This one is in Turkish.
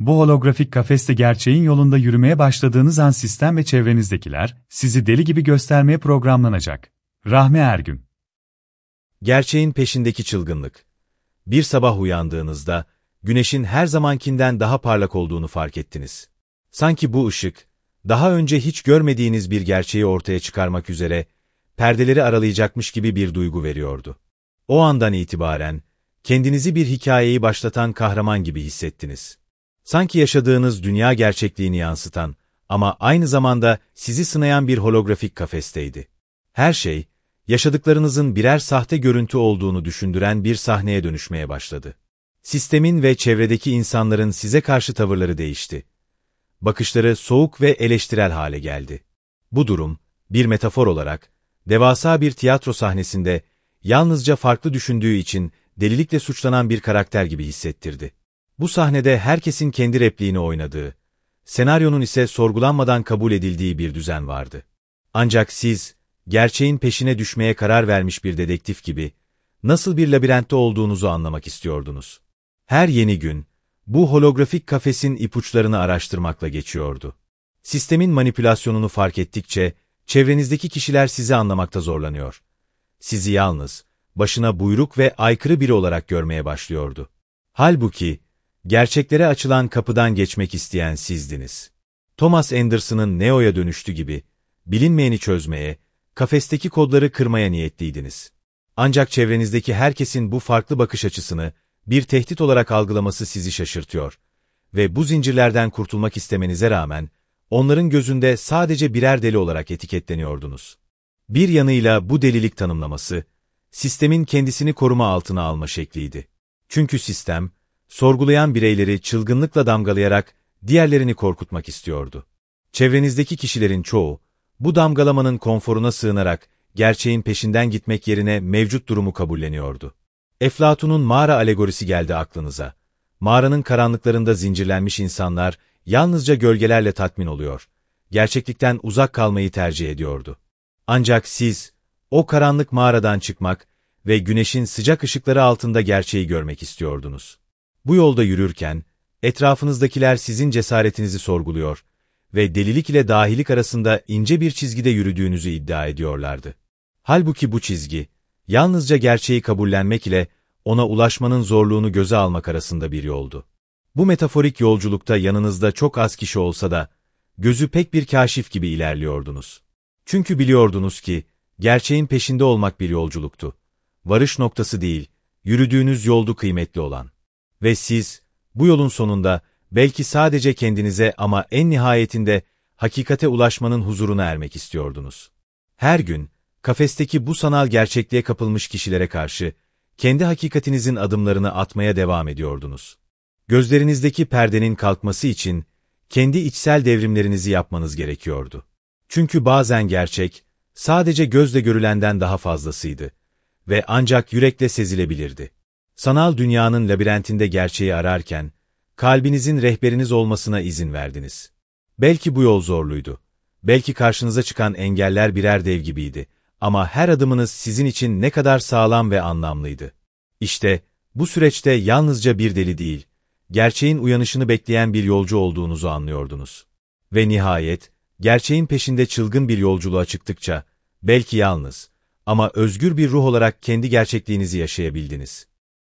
Bu holografik kafeste gerçeğin yolunda yürümeye başladığınız an sistem ve çevrenizdekiler sizi deli gibi göstermeye programlanacak. Rahmi Ergün Gerçeğin peşindeki çılgınlık. Bir sabah uyandığınızda, güneşin her zamankinden daha parlak olduğunu fark ettiniz. Sanki bu ışık, daha önce hiç görmediğiniz bir gerçeği ortaya çıkarmak üzere, perdeleri aralayacakmış gibi bir duygu veriyordu. O andan itibaren, kendinizi bir hikayeyi başlatan kahraman gibi hissettiniz. Sanki yaşadığınız dünya gerçekliğini yansıtan ama aynı zamanda sizi sınayan bir holografik kafesteydi. Her şey, yaşadıklarınızın birer sahte görüntü olduğunu düşündüren bir sahneye dönüşmeye başladı. Sistemin ve çevredeki insanların size karşı tavırları değişti. Bakışları soğuk ve eleştirel hale geldi. Bu durum, bir metafor olarak, devasa bir tiyatro sahnesinde yalnızca farklı düşündüğü için delilikle suçlanan bir karakter gibi hissettirdi. Bu sahnede herkesin kendi repliğini oynadığı, senaryonun ise sorgulanmadan kabul edildiği bir düzen vardı. Ancak siz, gerçeğin peşine düşmeye karar vermiş bir dedektif gibi, nasıl bir labirentte olduğunuzu anlamak istiyordunuz. Her yeni gün, bu holografik kafesin ipuçlarını araştırmakla geçiyordu. Sistemin manipülasyonunu fark ettikçe, çevrenizdeki kişiler sizi anlamakta zorlanıyor. Sizi yalnız, başına buyruk ve aykırı biri olarak görmeye başlıyordu. Halbuki, Gerçeklere açılan kapıdan geçmek isteyen sizdiniz. Thomas Anderson'ın Neo'ya dönüştü gibi, bilinmeyeni çözmeye, kafesteki kodları kırmaya niyetliydiniz. Ancak çevrenizdeki herkesin bu farklı bakış açısını bir tehdit olarak algılaması sizi şaşırtıyor ve bu zincirlerden kurtulmak istemenize rağmen, onların gözünde sadece birer deli olarak etiketleniyordunuz. Bir yanıyla bu delilik tanımlaması, sistemin kendisini koruma altına alma şekliydi. Çünkü sistem, sorgulayan bireyleri çılgınlıkla damgalayarak diğerlerini korkutmak istiyordu. Çevrenizdeki kişilerin çoğu, bu damgalamanın konforuna sığınarak gerçeğin peşinden gitmek yerine mevcut durumu kabulleniyordu. Eflatun'un mağara alegorisi geldi aklınıza. Mağaranın karanlıklarında zincirlenmiş insanlar yalnızca gölgelerle tatmin oluyor. Gerçeklikten uzak kalmayı tercih ediyordu. Ancak siz, o karanlık mağaradan çıkmak ve güneşin sıcak ışıkları altında gerçeği görmek istiyordunuz. Bu yolda yürürken, etrafınızdakiler sizin cesaretinizi sorguluyor ve delilik ile dahilik arasında ince bir çizgide yürüdüğünüzü iddia ediyorlardı. Halbuki bu çizgi, yalnızca gerçeği kabullenmek ile ona ulaşmanın zorluğunu göze almak arasında bir yoldu. Bu metaforik yolculukta yanınızda çok az kişi olsa da, gözü pek bir kaşif gibi ilerliyordunuz. Çünkü biliyordunuz ki, gerçeğin peşinde olmak bir yolculuktu. Varış noktası değil, yürüdüğünüz yoldu kıymetli olan. Ve siz, bu yolun sonunda, belki sadece kendinize ama en nihayetinde, hakikate ulaşmanın huzuruna ermek istiyordunuz. Her gün, kafesteki bu sanal gerçekliğe kapılmış kişilere karşı, kendi hakikatinizin adımlarını atmaya devam ediyordunuz. Gözlerinizdeki perdenin kalkması için, kendi içsel devrimlerinizi yapmanız gerekiyordu. Çünkü bazen gerçek, sadece gözle görülenden daha fazlasıydı ve ancak yürekle sezilebilirdi. Sanal dünyanın labirentinde gerçeği ararken, kalbinizin rehberiniz olmasına izin verdiniz. Belki bu yol zorluydu. Belki karşınıza çıkan engeller birer dev gibiydi. Ama her adımınız sizin için ne kadar sağlam ve anlamlıydı. İşte, bu süreçte yalnızca bir deli değil, gerçeğin uyanışını bekleyen bir yolcu olduğunuzu anlıyordunuz. Ve nihayet, gerçeğin peşinde çılgın bir yolculuğa çıktıkça, belki yalnız, ama özgür bir ruh olarak kendi gerçekliğinizi yaşayabildiniz.